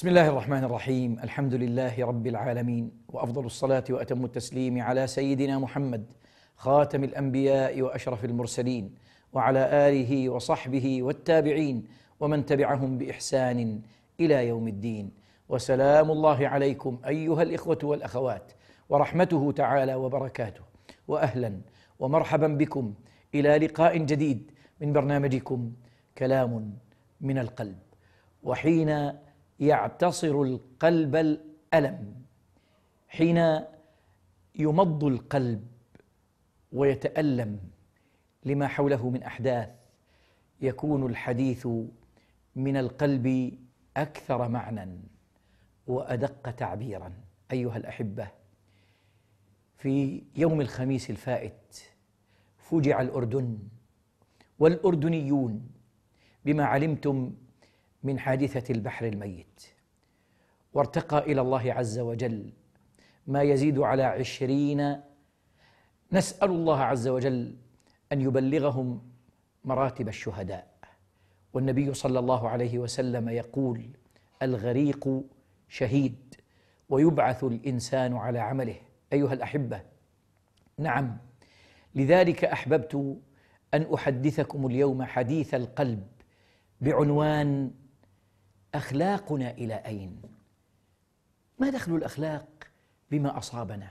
بسم الله الرحمن الرحيم الحمد لله رب العالمين وافضل الصلاه واتم التسليم على سيدنا محمد خاتم الانبياء واشرف المرسلين وعلى اله وصحبه والتابعين ومن تبعهم باحسان الى يوم الدين وسلام الله عليكم ايها الاخوه والاخوات ورحمته تعالى وبركاته واهلا ومرحبا بكم الى لقاء جديد من برنامجكم كلام من القلب وحين يعتصر القلب الالم حين يمض القلب ويتالم لما حوله من احداث يكون الحديث من القلب اكثر معنى وادق تعبيرا ايها الاحبه في يوم الخميس الفائت فجع الاردن والاردنيون بما علمتم من حادثه البحر الميت وارتقى الى الله عز وجل ما يزيد على عشرين نسال الله عز وجل ان يبلغهم مراتب الشهداء والنبي صلى الله عليه وسلم يقول الغريق شهيد ويبعث الانسان على عمله ايها الاحبه نعم لذلك احببت ان احدثكم اليوم حديث القلب بعنوان اخلاقنا الى اين ما دخل الاخلاق بما اصابنا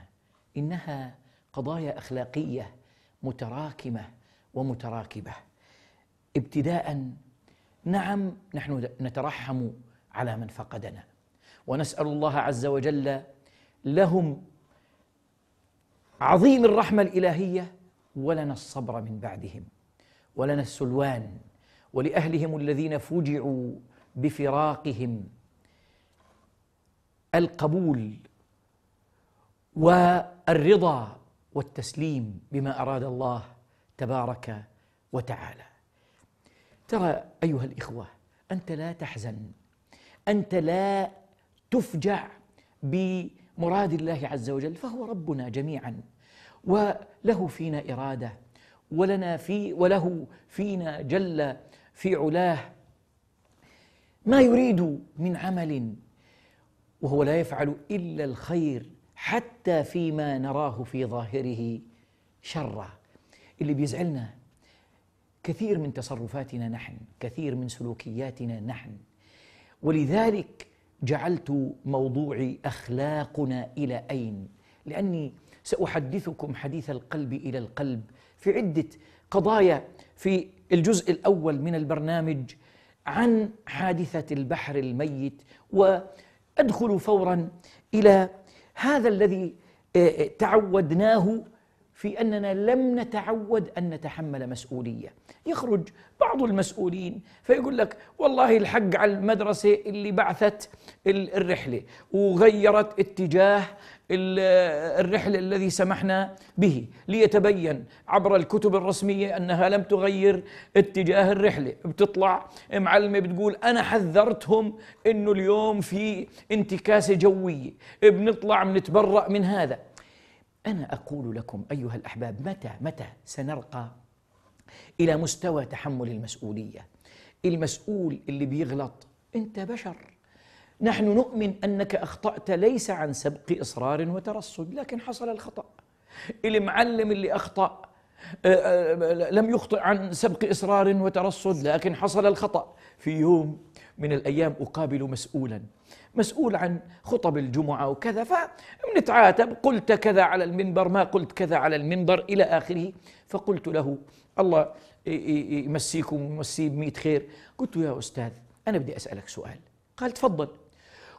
انها قضايا اخلاقيه متراكمه ومتراكبه ابتداء نعم نحن نترحم على من فقدنا ونسال الله عز وجل لهم عظيم الرحمه الالهيه ولنا الصبر من بعدهم ولنا السلوان ولاهلهم الذين فوجعوا بفراقهم القبول والرضا والتسليم بما اراد الله تبارك وتعالى ترى ايها الاخوه انت لا تحزن انت لا تفجع بمراد الله عز وجل فهو ربنا جميعا وله فينا اراده ولنا في وله فينا جل في علاه ما يريد من عمل وهو لا يفعل الا الخير حتى فيما نراه في ظاهره شرا اللي بيزعلنا كثير من تصرفاتنا نحن كثير من سلوكياتنا نحن ولذلك جعلت موضوعي اخلاقنا الى اين لاني ساحدثكم حديث القلب الى القلب في عده قضايا في الجزء الاول من البرنامج عن حادثة البحر الميت وأدخل فورا إلى هذا الذي آه، آه، تعودناه في اننا لم نتعود ان نتحمل مسؤوليه يخرج بعض المسؤولين فيقول لك والله الحق على المدرسه اللي بعثت الرحله وغيرت اتجاه الرحله الذي سمحنا به ليتبين عبر الكتب الرسميه انها لم تغير اتجاه الرحله بتطلع معلمه بتقول انا حذرتهم انه اليوم في انتكاسه جويه بنطلع بنتبرأ من هذا أنا أقول لكم أيها الأحباب متى متى سنرقى إلى مستوى تحمل المسؤولية المسؤول اللي بيغلط أنت بشر نحن نؤمن أنك أخطأت ليس عن سبق إصرار وترصد لكن حصل الخطأ المعلم اللي أخطأ آه، آه، لم يخطئ عن سبق إصرار وترصد لكن حصل الخطأ في يوم من الأيام أقابل مسؤولا مسؤول عن خطب الجمعة وكذا فنتعاتب قلت كذا على المنبر ما قلت كذا على المنبر إلى آخره فقلت له الله يمسيكم ويمسيه بميت خير قلت يا أستاذ أنا بدي أسألك سؤال قال تفضل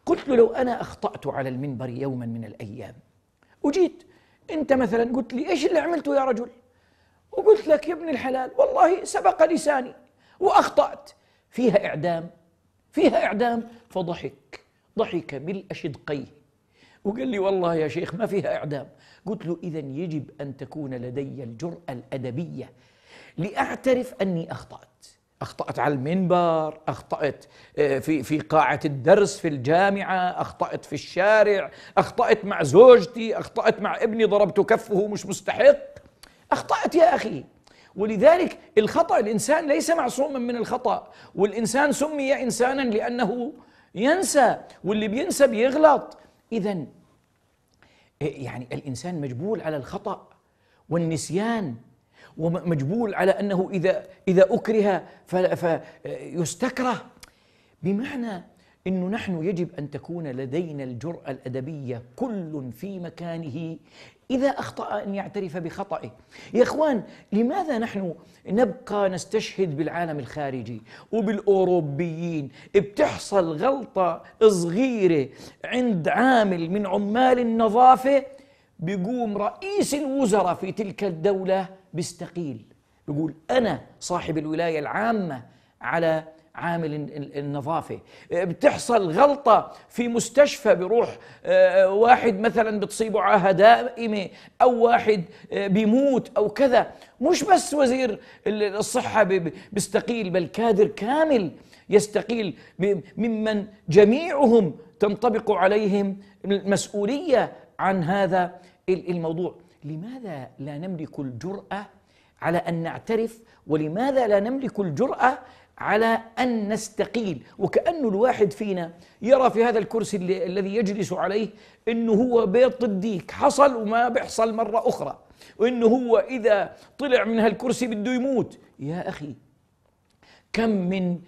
قلت له لو أنا أخطأت على المنبر يوما من الأيام وجيت أنت مثلا قلت لي إيش اللي عملته يا رجل وقلت لك يا ابن الحلال والله سبق لساني وأخطأت فيها إعدام فيها إعدام فضحك ضحك شدقيه وقال لي والله يا شيخ ما فيها إعدام قلت له إذا يجب أن تكون لدي الجرأة الأدبية لأعترف أني أخطأت أخطأت على المنبر أخطأت آه، في, في قاعة الدرس في الجامعة أخطأت في الشارع أخطأت مع زوجتي أخطأت مع ابني ضربت كفه مش مستحق أخطأت يا أخي ولذلك الخطأ الإنسان ليس معصوما من الخطأ والإنسان سمي إنسانا لأنه ينسى واللي بينسى بيغلط إذا يعني الإنسان مجبول على الخطأ والنسيان ومجبول على أنه إذا إذا أكره فيستكره بمعنى انه نحن يجب ان تكون لدينا الجراه الادبيه كل في مكانه إذا أخطأ أن يعترف بخطئه يا إخوان لماذا نحن نبقى نستشهد بالعالم الخارجي وبالأوروبيين بتحصل غلطة صغيرة عند عامل من عمال النظافة بيقوم رئيس الوزراء في تلك الدولة بيستقيل بيقول أنا صاحب الولاية العامة على عامل النظافه آه، بتحصل غلطه في مستشفى بروح آه، آه، واحد مثلا بتصيبه عاهه دائمه او واحد بيموت او كذا مش بس وزير الصحه بيستقيل بل كادر كامل يستقيل ممن جميعهم تنطبق عليهم المسؤوليه عن هذا الموضوع لماذا لا نملك الجراه على ان نعترف ولماذا لا نملك الجراه على أن نستقيل وكأن الواحد فينا يرى في هذا الكرسي الذي يجلس عليه أنه هو بيض الديك حصل وما بيحصل مرة أخرى وأنه هو إذا طلع من هالكرسي بده يموت يا أخي كم من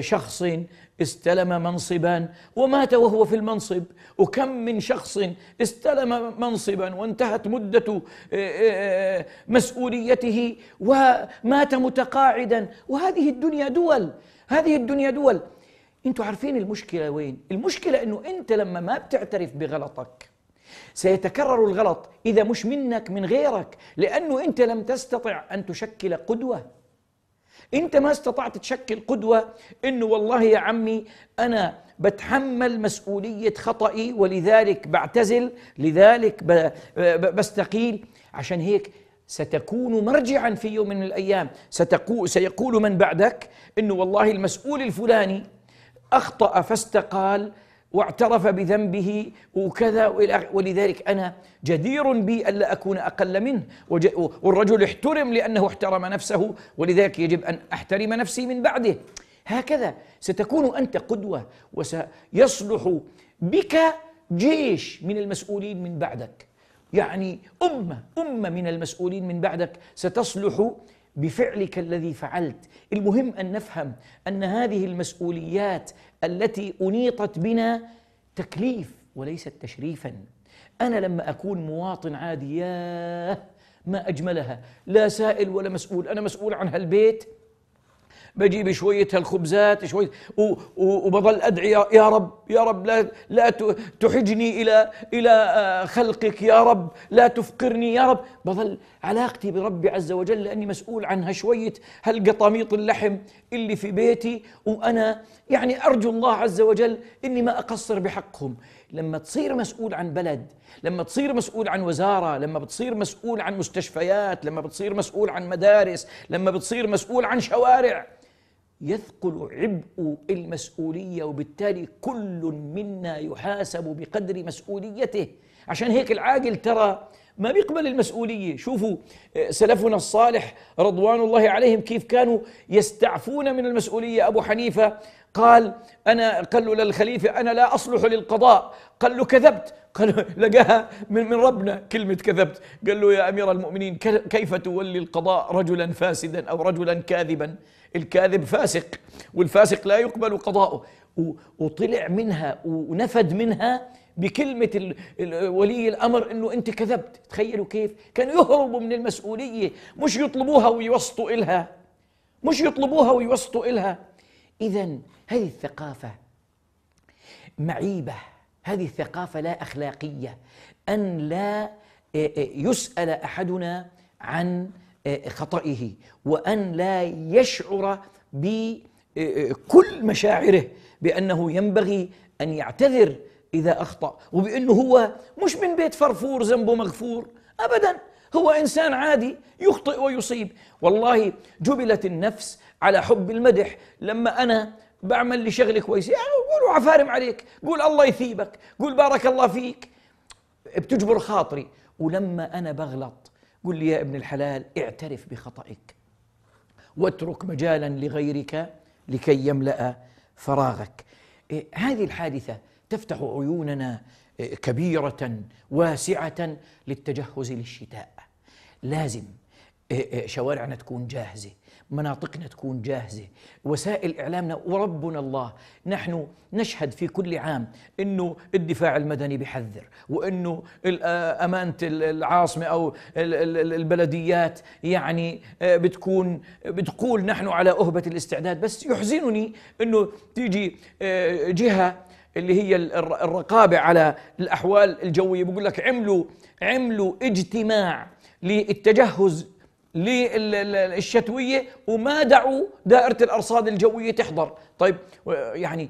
شخص استلم منصبا ومات وهو في المنصب وكم من شخص استلم منصبا وانتهت مدة آه، آه، مسؤوليته ومات متقاعدا وهذه الدنيا دول هذه الدنيا دول انتم عارفين المشكلة وين المشكلة انه انت لما ما بتعترف بغلطك سيتكرر الغلط إذا مش منك من غيرك لأنه أنت لم تستطع أن تشكل قدوة انت ما استطعت تشكل قدوه انه والله يا عمي انا بتحمل مسؤوليه خطئي ولذلك بعتزل لذلك بستقيل عشان هيك ستكون مرجعا في يوم من الايام ستقول سيقول من بعدك انه والله المسؤول الفلاني اخطا فاستقال واعترف بذنبه وكذا ولذلك انا جدير بي الا اكون اقل منه والرجل احترم لانه احترم نفسه ولذلك يجب ان احترم نفسي من بعده هكذا ستكون انت قدوه وسيصلح بك جيش من المسؤولين من بعدك يعني امه امه من المسؤولين من بعدك ستصلح بفعلك الذي فعلت المهم ان نفهم ان هذه المسؤوليات التي انيطت بنا تكليف وليست تشريفا انا لما اكون مواطن عادي ياه ما اجملها لا سائل ولا مسؤول انا مسؤول عن هالبيت بجيب شوية هالخبزات شوية وبظل أدعي يا رب يا رب لا, لا تحجني إلى إلى آه، خلقك يا رب لا تفقرني يا رب بظل علاقتي بربي عز وجل لأني مسؤول عن شوية هالقطاميط اللحم اللي في بيتي وأنا يعني أرجو الله عز وجل إني ما أقصر بحقهم لما تصير مسؤول عن بلد لما تصير مسؤول عن وزارة لما بتصير مسؤول عن مستشفيات لما بتصير مسؤول عن مدارس لما بتصير مسؤول عن شوارع يثقل عبء المسؤوليه وبالتالي كل منا يحاسب بقدر مسؤوليته عشان هيك العاقل ترى ما بيقبل المسؤوليه شوفوا آه، سلفنا الصالح رضوان الله عليهم كيف كانوا يستعفون من المسؤوليه ابو حنيفه قال انا قال له للخليفه انا لا اصلح للقضاء قال له كذبت قال لقاها من من ربنا كلمه كذبت قال له يا امير المؤمنين كيف تولي القضاء رجلا فاسدا او رجلا كاذبا الكاذب فاسق والفاسق لا يقبل قضاؤه وطلع منها ونفد منها بكلمة ولي الأمر أنه أنت كذبت تخيلوا كيف كانوا يهربوا من المسؤولية مش يطلبوها ويوسطوا إلها مش يطلبوها ويوسطوا إلها إذا هذه الثقافة معيبة هذه الثقافة لا أخلاقية أن لا يسأل أحدنا عن خطئه وأن لا يشعر بكل مشاعره بأنه ينبغي أن يعتذر إذا أخطأ وبأنه هو مش من بيت فرفور ذنبه مغفور أبدا هو إنسان عادي يخطئ ويصيب والله جبلت النفس على حب المدح لما أنا بعمل لي شغله كويسه يعني قول عفارم عليك قول الله يثيبك قول بارك الله فيك بتجبر خاطري ولما انا بغلط قل لي يا ابن الحلال اعترف بخطئك واترك مجالا لغيرك لكي يملا فراغك إيه، هذه الحادثه تفتح عيوننا إيه، كبيره واسعه للتجهز للشتاء لازم إيه، شوارعنا تكون جاهزه مناطقنا تكون جاهزة وسائل إعلامنا وربنا الله نحن نشهد في كل عام أنه الدفاع المدني بحذر وأنه آه، أمانة العاصمة أو البلديات يعني آه، بتكون بتقول نحن على أهبة الاستعداد بس يحزنني أنه تيجي آه، جهة اللي هي الرقابة على الأحوال الجوية بقول لك عملوا عملوا اجتماع للتجهز للشتوية وما دعوا دائرة الأرصاد الجوية تحضر طيب يعني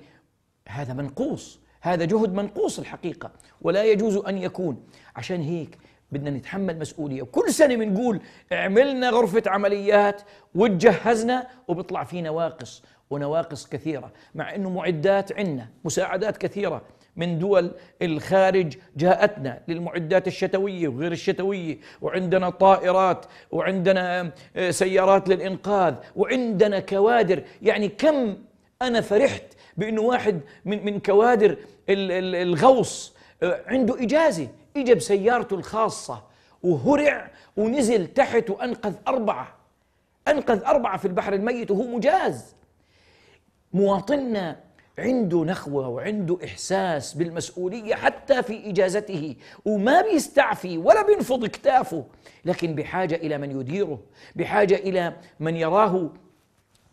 هذا منقوص هذا جهد منقوص الحقيقة ولا يجوز أن يكون عشان هيك بدنا نتحمل مسؤولية كل سنة بنقول عملنا غرفة عمليات وتجهزنا وبيطلع في نواقص ونواقص كثيرة مع أنه معدات عنا مساعدات كثيرة من دول الخارج جاءتنا للمعدات الشتويه وغير الشتويه وعندنا طائرات وعندنا آه، سيارات للانقاذ وعندنا كوادر يعني كم انا فرحت بانه واحد من من كوادر الغوص آه، عنده اجازه اجى بسيارته الخاصه وهرع ونزل تحت وانقذ اربعه انقذ اربعه في البحر الميت وهو مجاز مواطننا عنده نخوة وعنده إحساس بالمسؤولية حتى في إجازته وما بيستعفي ولا بينفض كتافه لكن بحاجة إلى من يديره بحاجة إلى من يراه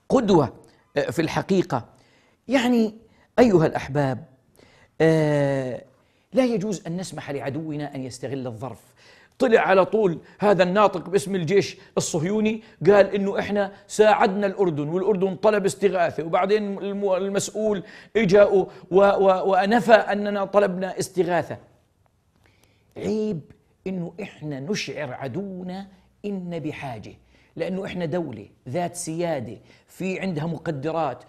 قدوة آه، في الحقيقة يعني أيها الأحباب آه لا يجوز أن نسمح لعدونا أن يستغل الظرف طلع على طول هذا الناطق باسم الجيش الصهيوني قال انه احنا ساعدنا الاردن والاردن طلب استغاثه وبعدين المسؤول اجا ونفى اننا طلبنا استغاثه عيب انه احنا نشعر عدونا ان بحاجه لأنه إحنا دولة ذات سيادة في عندها مقدرات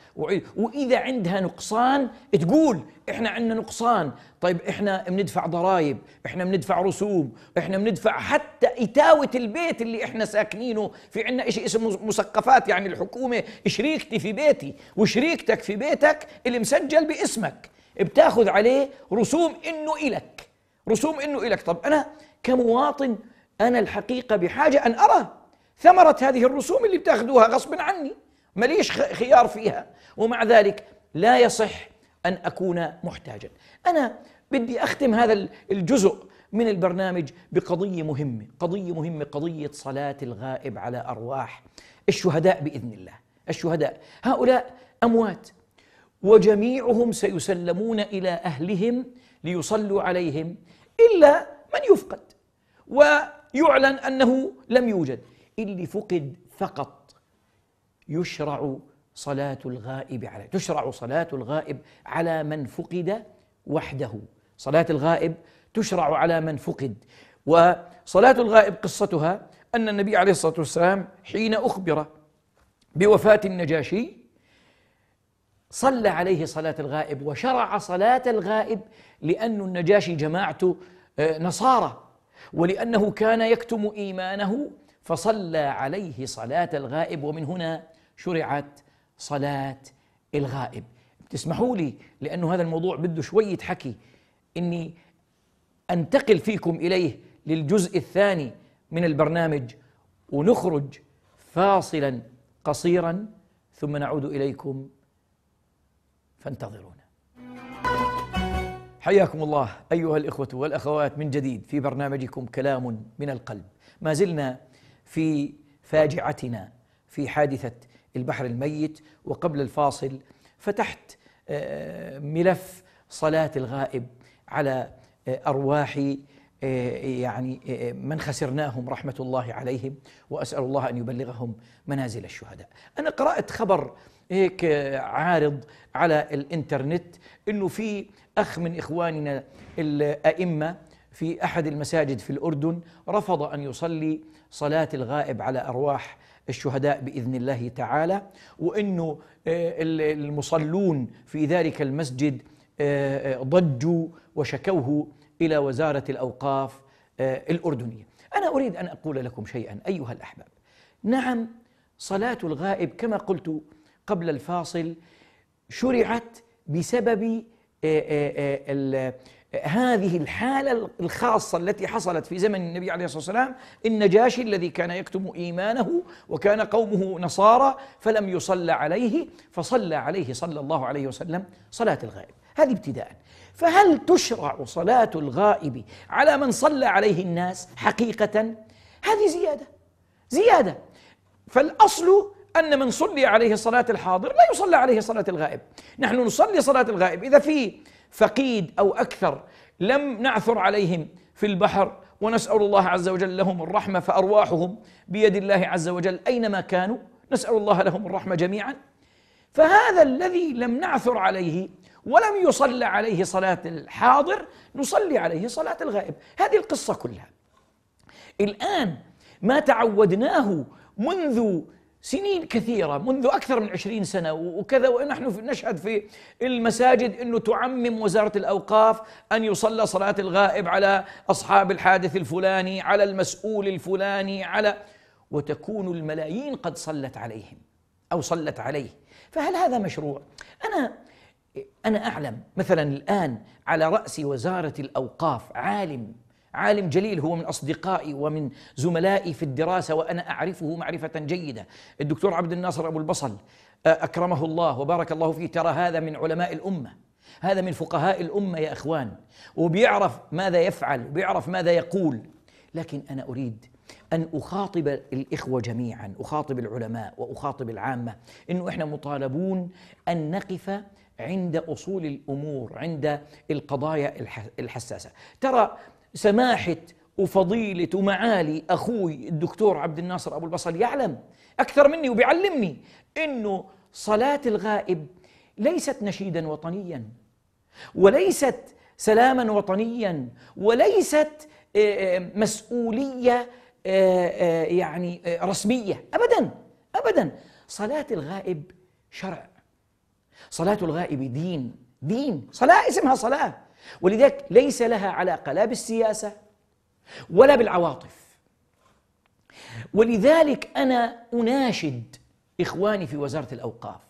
وإذا عندها نقصان تقول إحنا عندنا نقصان طيب إحنا بندفع ضرائب إحنا بندفع رسوم إحنا بندفع حتى إتاوة البيت اللي إحنا ساكنينه في عندنا شيء اسمه مسقفات يعني الحكومة شريكتي في بيتي وشريكتك في بيتك اللي مسجل باسمك بتاخذ عليه رسوم إنه إلك رسوم إنه إلك طب أنا كمواطن أنا الحقيقة بحاجة أن أرى ثمرة هذه الرسوم اللي بتاخذوها غصبا عني ماليش خيار فيها ومع ذلك لا يصح أن أكون محتاجا أنا بدي أختم هذا الجزء من البرنامج بقضية مهمة قضية مهمة قضية صلاة الغائب على أرواح الشهداء بإذن الله الشهداء هؤلاء أموات وجميعهم سيسلمون إلى أهلهم ليصلوا عليهم إلا من يفقد ويعلن أنه لم يوجد اللي فقد فقط يشرع صلاة الغائب عليه تشرع صلاة الغائب على من فقد وحده صلاة الغائب تشرع على من فقد وصلاة الغائب قصتها أن النبي عليه الصلاة والسلام حين أخبر بوفاة النجاشي صلى عليه صلاة الغائب وشرع صلاة الغائب لأن النجاشي جماعته آه، نصارى ولأنه كان يكتم إيمانه فصلى عليه صلاة الغائب ومن هنا شرعت صلاة الغائب تسمحوا لي لأنه هذا الموضوع بده شوية حكي إني أنتقل فيكم إليه للجزء الثاني من البرنامج ونخرج فاصلا قصيرا ثم نعود إليكم فانتظرونا حياكم الله أيها الإخوة والأخوات من جديد في برنامجكم كلام من القلب ما زلنا في فاجعتنا في حادثه البحر الميت وقبل الفاصل فتحت آه، ملف صلاه الغائب على آه، ارواح آه، يعني من خسرناهم رحمه الله عليهم واسال الله ان يبلغهم منازل الشهداء. انا قرات خبر هيك عارض على الانترنت انه في اخ من اخواننا الائمه في احد المساجد في الاردن رفض ان يصلي صلاة الغائب على أرواح الشهداء باذن الله تعالى وانه آه، المصلون في ذلك المسجد آه، آه، ضجوا وشكوه الى وزاره الاوقاف الاردنيه. انا اريد ان اقول لكم شيئا ايها الاحباب. نعم صلاه الغائب كما قلت قبل الفاصل شرعت بسبب إيه، إيه، إيه، هذه الحالة الخاصة التي حصلت في زمن النبي عليه الصلاة والسلام النجاشي الذي كان يكتم إيمانه وكان قومه نصارى فلم يصلى عليه فصلى عليه صلى الله عليه وسلم صلاة الغائب هذه ابتداء فهل تشرع صلاة الغائب على من صلى عليه الناس حقيقة؟ هذه زيادة زيادة فالأصل أن من صلي عليه صلاة الحاضر لا يصلى عليه صلاة الغائب نحن نصلي صلاة الغائب إذا في فقيد أو أكثر لم نعثر عليهم في البحر ونسأل الله عز وجل لهم الرحمة فأرواحهم بيد الله عز وجل أينما كانوا نسأل الله لهم الرحمة جميعا فهذا الذي لم نعثر عليه ولم يصلى عليه صلاة الحاضر نصلي عليه صلاة الغائب هذه القصة كلها الآن ما تعودناه منذ سنين كثيرة منذ أكثر من عشرين سنة وكذا ونحن نشهد في المساجد أنه تعمم وزارة الأوقاف أن يصلى صلاة الغائب على أصحاب الحادث الفلاني على المسؤول الفلاني على وتكون الملايين قد صلت عليهم أو صلت عليه فهل هذا مشروع؟ أنا أنا أعلم مثلا الآن على رأس وزارة الأوقاف عالم عالم جليل هو من أصدقائي ومن زملائي في الدراسة وأنا أعرفه معرفة جيدة الدكتور عبد الناصر أبو البصل أكرمه الله وبارك الله فيه ترى هذا من علماء الأمة هذا من فقهاء الأمة يا إخوان وبيعرف ماذا يفعل وبيعرف ماذا يقول لكن أنا أريد أن أخاطب الإخوة جميعا أخاطب العلماء وأخاطب العامة إنه إحنا مطالبون أن نقف عند أصول الأمور عند القضايا الحساسة ترى سماحة وفضيلة ومعالي أخوي الدكتور عبد الناصر أبو البصل يعلم أكثر مني وبيعلمني أنه صلاة الغائب ليست نشيدا وطنيا وليست سلاما وطنيا وليست آه، آه، مسؤولية آه، يعني رسمية أبدا أبدا صلاة الغائب شرع صلاة الغائب دين دين صلاة اسمها صلاة ولذلك ليس لها علاقة لا بالسياسة ولا بالعواطف ولذلك أنا أناشد إخواني في وزارة الأوقاف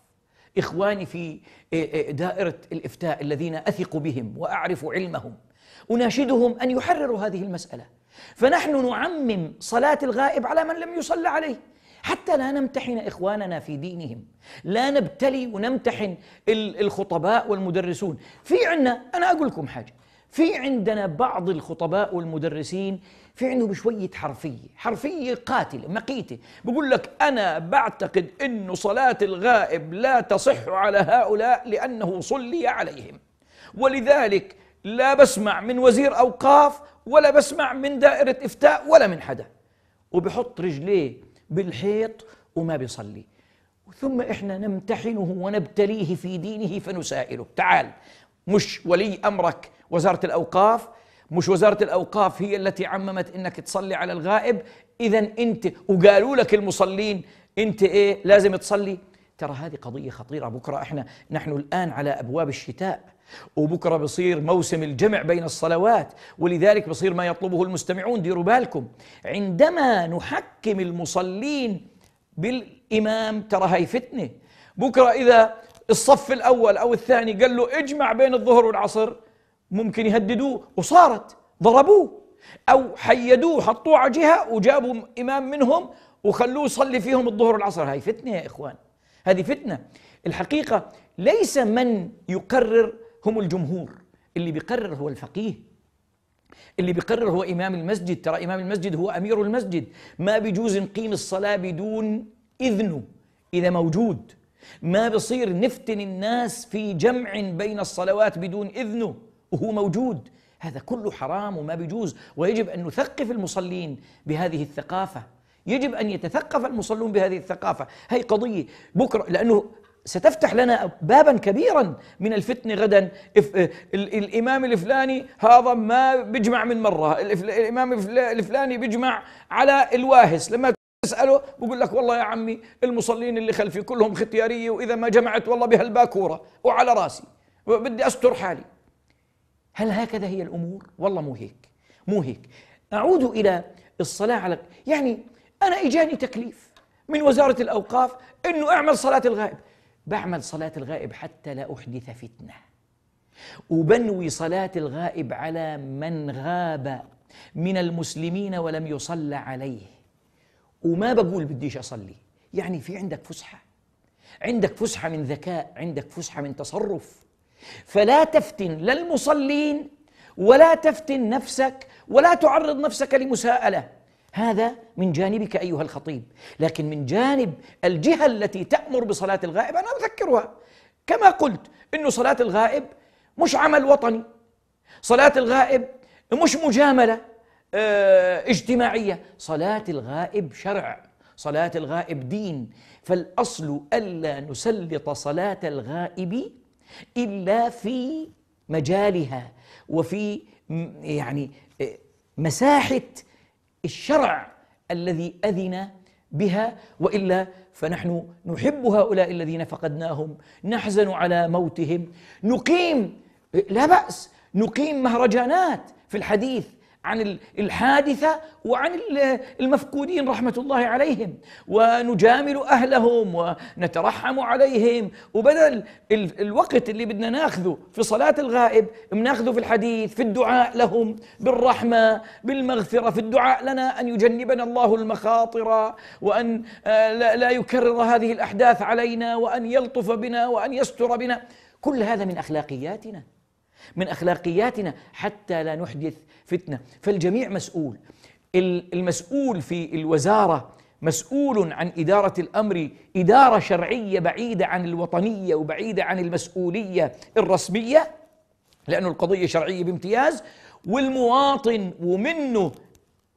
إخواني في آه، آه، دائرة الإفتاء الذين أثق بهم وأعرف علمهم أناشدهم أن يحرروا هذه المسألة فنحن نعمم صلاة الغائب على من لم يصلى عليه حتى لا نمتحن اخواننا في دينهم لا نبتلي ونمتحن الخطباء والمدرسون في عندنا انا اقول لكم حاجه في عندنا بعض الخطباء والمدرسين في عندهم شوية حرفية حرفية قاتلة مقيتة بقول لك أنا بعتقد أن صلاة الغائب لا تصح على هؤلاء لأنه صلي عليهم ولذلك لا بسمع من وزير أوقاف ولا بسمع من دائرة إفتاء ولا من حدا وبحط رجليه بالحيط وما بيصلي ثم احنا نمتحنه ونبتليه في دينه فنسائله تعال مش ولي امرك وزاره الاوقاف مش وزاره الاوقاف هي التي عممت انك تصلي على الغائب اذا انت وقالوا لك المصلين انت ايه لازم تصلي ترى هذه قضيه خطيره بكره احنا نحن الان على ابواب الشتاء وبكرة بصير موسم الجمع بين الصلوات ولذلك بصير ما يطلبه المستمعون ديروا بالكم عندما نحكم المصلين بالإمام ترى هاي فتنة بكرة إذا الصف الأول أو الثاني قال له اجمع بين الظهر والعصر ممكن يهددوه وصارت ضربوه أو حيدوه حطوه على جهة وجابوا إمام منهم وخلوه يصلي فيهم الظهر والعصر هاي فتنة يا إخوان هذه فتنة الحقيقة ليس من يقرر هم الجمهور اللي بيقرر هو الفقيه اللي بيقرر هو إمام المسجد ترى إمام المسجد هو أمير المسجد ما بيجوز نقيم الصلاة بدون إذنه إذا موجود ما بصير نفتن الناس في جمع بين الصلوات بدون إذنه وهو موجود هذا كله حرام وما بيجوز ويجب أن نثقف المصلين بهذه الثقافة يجب أن يتثقف المصلون بهذه الثقافة هي قضية بكرة لأنه ستفتح لنا بابا كبيرا من الفتن غدا الامام الفلاني هذا ما بيجمع من مره الامام الفلاني بيجمع على الواهس لما تساله بقول لك والله يا عمي المصلين اللي خلفي كلهم ختياريه واذا ما جمعت والله بهالباكوره وعلى راسي بدي استر حالي هل هكذا هي الامور والله مو هيك مو هيك اعود الى الصلاه على يعني انا اجاني تكليف من وزاره الاوقاف انه اعمل صلاه الغائب بعمل صلاة الغائب حتى لا أحدث فتنة وبنوي صلاة الغائب على من غاب من المسلمين ولم يصلى عليه وما بقول بديش أصلي يعني في عندك فسحة عندك فسحة من ذكاء عندك فسحة من تصرف فلا تفتن لا المصلين ولا تفتن نفسك ولا تعرض نفسك لمساءله هذا من جانبك ايها الخطيب لكن من جانب الجهه التي تامر بصلاه الغائب انا اذكرها كما قلت انه صلاه الغائب مش عمل وطني صلاه الغائب مش مجامله آه، اجتماعيه صلاه الغائب شرع صلاه الغائب دين فالاصل الا نسلط صلاه الغائب الا في مجالها وفي يعني آه، مساحه الشرع الذي أذن بها والا فنحن نحب هؤلاء الذين فقدناهم نحزن على موتهم نقيم لا باس نقيم مهرجانات في الحديث عن الحادثة وعن المفقودين رحمة الله عليهم ونجامل أهلهم ونترحم عليهم وبدل الوقت اللي بدنا ناخذه في صلاة الغائب بناخذه في الحديث في الدعاء لهم بالرحمة بالمغفرة في الدعاء لنا أن يجنبنا الله المخاطر وأن آه، لا يكرر هذه الأحداث علينا وأن يلطف بنا وأن يستر بنا كل هذا من أخلاقياتنا من اخلاقياتنا حتى لا نحدث فتنه فالجميع مسؤول المسؤول في الوزاره مسؤول عن اداره الامر اداره شرعيه بعيده عن الوطنيه وبعيده عن المسؤوليه الرسميه لأن القضيه شرعيه بامتياز والمواطن ومنه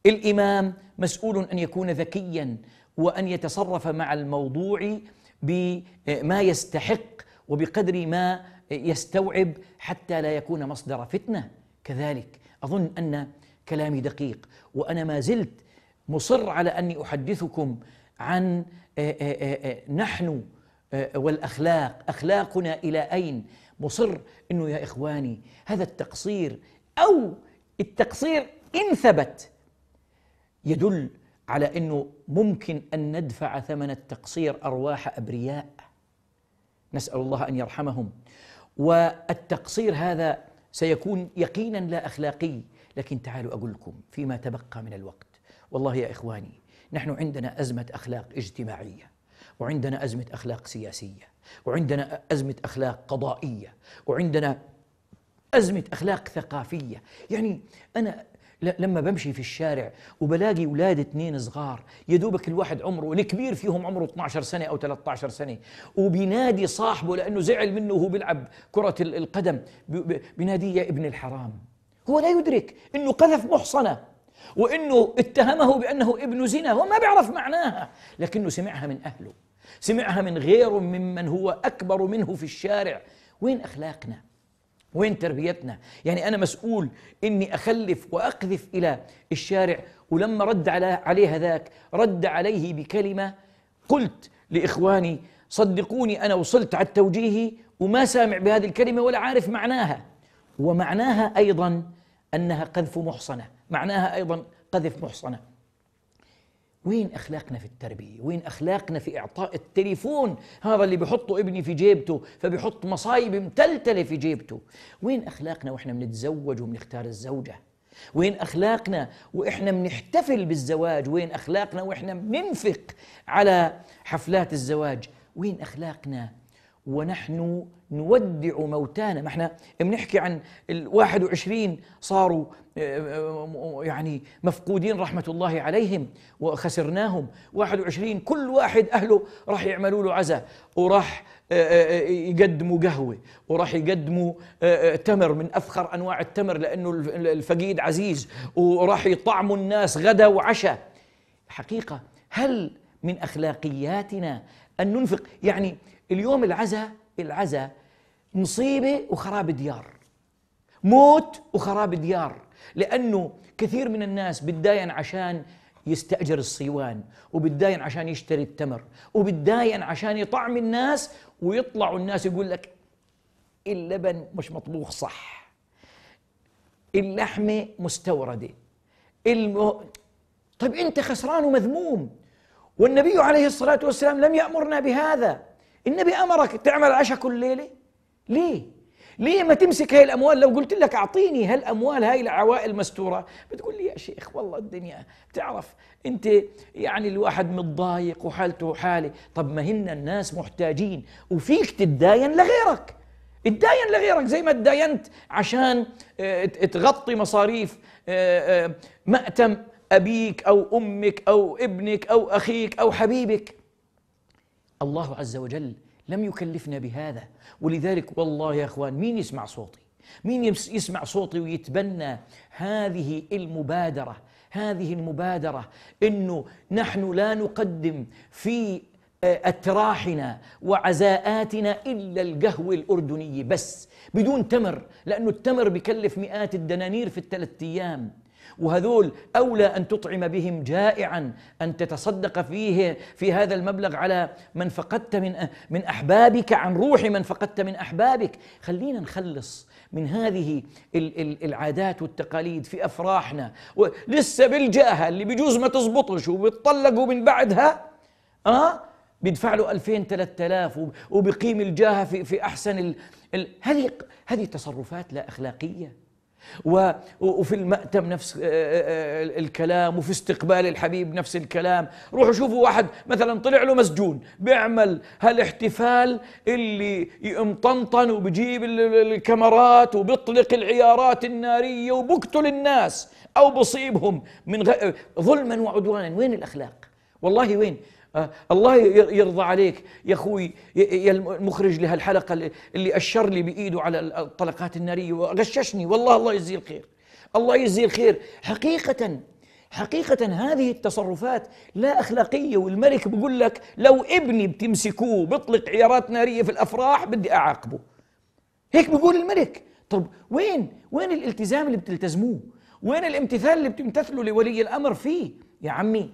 الامام مسؤول ان يكون ذكيا وان يتصرف مع الموضوع بما يستحق وبقدر ما يستوعب حتى لا يكون مصدر فتنه كذلك اظن ان كلامي دقيق وانا ما زلت مصر على اني احدثكم عن آه، آه، آه، نحن والاخلاق اخلاقنا الى اين مصر انه يا اخواني هذا التقصير او التقصير ان ثبت يدل على انه ممكن ان ندفع ثمن التقصير ارواح ابرياء نسال الله ان يرحمهم والتقصير هذا سيكون يقينا لا اخلاقي لكن تعالوا اقول لكم فيما تبقى من الوقت والله يا اخواني نحن عندنا ازمه اخلاق اجتماعيه وعندنا ازمه اخلاق سياسيه وعندنا ازمه اخلاق قضائيه وعندنا ازمه اخلاق ثقافيه يعني انا لما بمشي في الشارع وبلاقي اولاد اثنين صغار يا دوبك الواحد عمره الكبير فيهم عمره 12 سنه او 13 سنه وبينادي صاحبه لانه زعل منه وهو بيلعب كره القدم بيناديه يا ابن الحرام هو لا يدرك انه قذف محصنه وانه اتهمه بانه ابن زنا هو ما بيعرف معناها لكنه سمعها من اهله سمعها من غيره ممن هو اكبر منه في الشارع وين اخلاقنا وين تربيتنا يعني أنا مسؤول أني أخلف وأقذف إلى الشارع ولما رد على عليه ذاك رد عليه بكلمة قلت لإخواني صدقوني أنا وصلت على التوجيهي وما سامع بهذه الكلمة ولا عارف معناها ومعناها أيضا أنها قذف محصنة معناها أيضا قذف محصنة وين اخلاقنا في التربيه وين اخلاقنا في اعطاء التليفون هذا اللي بحطه ابني في جيبته فبحط مصايب متلتله في جيبته وين اخلاقنا واحنا بنتزوج وبنختار الزوجه وين اخلاقنا واحنا بنحتفل بالزواج وين اخلاقنا واحنا بننفق على حفلات الزواج وين اخلاقنا ونحن نودع موتانا ما احنا بنحكي عن ال 21 صاروا آه، آه، يعني مفقودين رحمة الله عليهم وخسرناهم 21 كل واحد أهله راح يعملوا له عزاء وراح آه، يقدموا قهوة وراح يقدموا تمر من أفخر أنواع التمر لأنه الفقيد عزيز وراح يطعموا الناس غدا وعشاء حقيقة هل من اخلاقياتنا ان ننفق يعني اليوم العزاء العزاء مصيبه وخراب ديار موت وخراب ديار لانه كثير من الناس بتداين عشان يستاجر الصيوان وبتداين عشان يشتري التمر وبتداين عشان يطعم الناس ويطلعوا الناس يقول لك اللبن مش مطبوخ صح اللحمه مستورده المو... طيب انت خسران ومذموم والنبي عليه الصلاة والسلام لم يأمرنا بهذا النبي أمرك تعمل عشاء كل ليلة ليه؟ ليه ما تمسك هاي الأموال لو قلت لك أعطيني هالأموال هاي العوائل مستورة بتقول لي يا شيخ والله الدنيا بتعرف أنت يعني الواحد متضايق وحالته حالة طب ما هن الناس محتاجين وفيك تداين لغيرك تداين لغيرك زي ما تداينت عشان آه، تغطي مصاريف آه، آه، مأتم أبيك أو أمك أو ابنك أو أخيك أو حبيبك الله عز وجل لم يكلفنا بهذا ولذلك والله يا إخوان مين يسمع صوتي مين يسمع صوتي ويتبنى هذه المبادرة هذه المبادرة أنه نحن لا نقدم في آه، أتراحنا وعزاءاتنا إلا القهوة الأردنية بس بدون تمر لأنه التمر بكلف مئات الدنانير في الثلاثة أيام وهذول أولى أن تطعم بهم جائعا أن تتصدق فيه في هذا المبلغ على من فقدت من من أحبابك عن روح من فقدت من أحبابك خلينا نخلص من هذه العادات والتقاليد في أفراحنا ولسه بالجاهة اللي بجوز ما تزبطش وبتطلقوا من بعدها أه بيدفع له 2000 3000 وبقيم الجاهه في في احسن ال... ال... هذه هذه تصرفات لا اخلاقيه وفي المأتم نفس آه، آه، آه، الكلام وفي استقبال الحبيب نفس الكلام روحوا شوفوا واحد مثلا طلع له مسجون بيعمل هالاحتفال اللي مطنطن وبجيب الكاميرات وبيطلق العيارات النارية وبقتل الناس أو بصيبهم من ظلما وعدوانا وين الأخلاق والله وين آه، الله يرضى عليك يا اخوي يا المخرج لهالحلقه اللي اشر لي بايده على الطلقات الناريه وغششني والله الله يجزيه الخير الله يجزيه الخير حقيقه حقيقة هذه التصرفات لا أخلاقية والملك بيقول لك لو ابني بتمسكوه بيطلق عيارات نارية في الأفراح بدي أعاقبه هيك بيقول الملك طب وين وين الالتزام اللي بتلتزموه وين الامتثال اللي بتمتثلوا لولي الأمر فيه يا عمي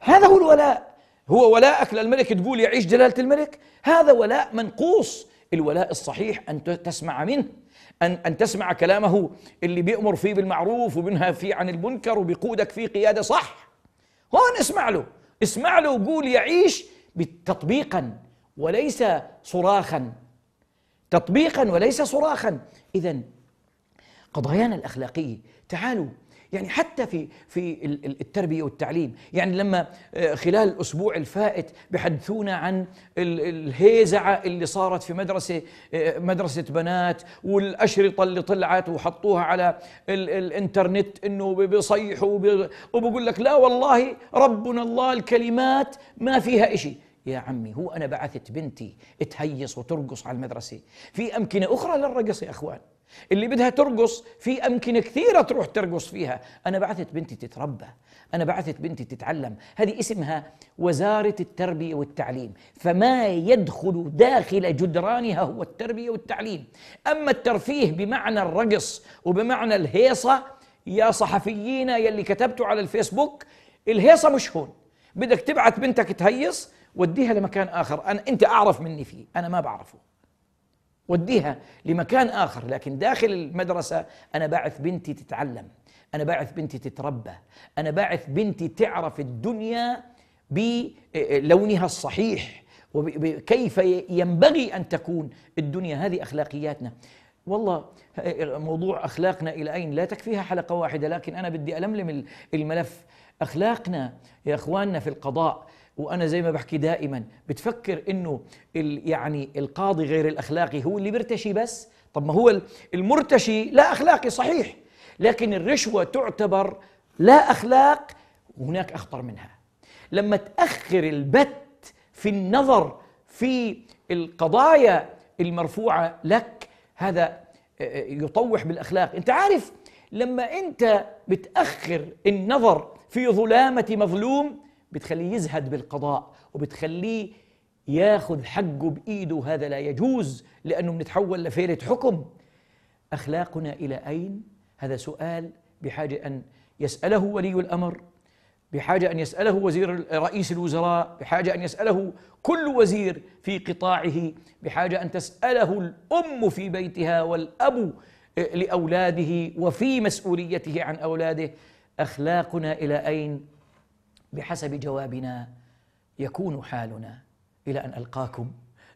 هذا هو الولاء هو ولاءك للملك تقول يعيش جلالة الملك هذا ولاء منقوص الولاء الصحيح أن تسمع منه أن, أن تسمع كلامه اللي بيأمر فيه بالمعروف وبينهى فيه عن المنكر وبيقودك فيه قيادة صح هون اسمع له اسمع له وقول يعيش تطبيقا وليس صراخا تطبيقا وليس صراخا إذا قضايانا الأخلاقية تعالوا يعني حتى في في التربيه والتعليم يعني لما آه، خلال الاسبوع الفائت بحدثونا عن الهيزعه اللي صارت في مدرسه آه، مدرسه بنات والاشرطه اللي طلعت وحطوها على الانترنت انه بيصيحوا وبقول لك لا والله ربنا الله الكلمات ما فيها شيء يا عمي هو انا بعثت بنتي تهيص وترقص على المدرسه في امكنه اخرى للرقص يا اخوان اللي بدها ترقص في أمكنة كثيرة تروح ترقص فيها أنا بعثت بنتي تتربى أنا بعثت بنتي تتعلم هذه اسمها وزارة التربية والتعليم فما يدخل داخل جدرانها هو التربية والتعليم أما الترفيه بمعنى الرقص وبمعنى الهيصة يا صحفيين يلي كتبتوا على الفيسبوك الهيصة مش هون بدك تبعت بنتك تهيص وديها لمكان آخر أنا أنت أعرف مني فيه أنا ما بعرفه وديها لمكان آخر لكن داخل المدرسة أنا باعث بنتي تتعلم أنا باعث بنتي تتربى أنا باعث بنتي تعرف الدنيا بلونها آه، آه، الصحيح وكيف ينبغي أن تكون الدنيا هذه أخلاقياتنا والله آه، موضوع أخلاقنا إلى أين لا تكفيها حلقة واحدة لكن أنا بدي ألملم الملف أخلاقنا يا إخواننا في القضاء وانا زي ما بحكي دائما بتفكر انه يعني القاضي غير الاخلاقي هو اللي بيرتشي بس طب ما هو المرتشي لا اخلاقي صحيح لكن الرشوه تعتبر لا اخلاق وهناك اخطر منها لما تاخر البت في النظر في القضايا المرفوعه لك هذا يطوح بالاخلاق انت عارف لما انت بتاخر النظر في ظلامه مظلوم بتخليه يزهد بالقضاء وبتخليه ياخذ حقه بايده هذا لا يجوز لانه بنتحول لفيله حكم اخلاقنا الى اين هذا سؤال بحاجه ان يساله ولي الامر بحاجه ان يساله وزير رئيس الوزراء بحاجه ان يساله كل وزير في قطاعه بحاجه ان تساله الام في بيتها والاب آه، لاولاده وفي مسؤوليته عن اولاده اخلاقنا الى اين بحسب جوابنا يكون حالنا الى ان القاكم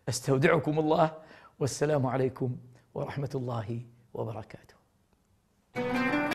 استودعكم الله والسلام عليكم ورحمه الله وبركاته.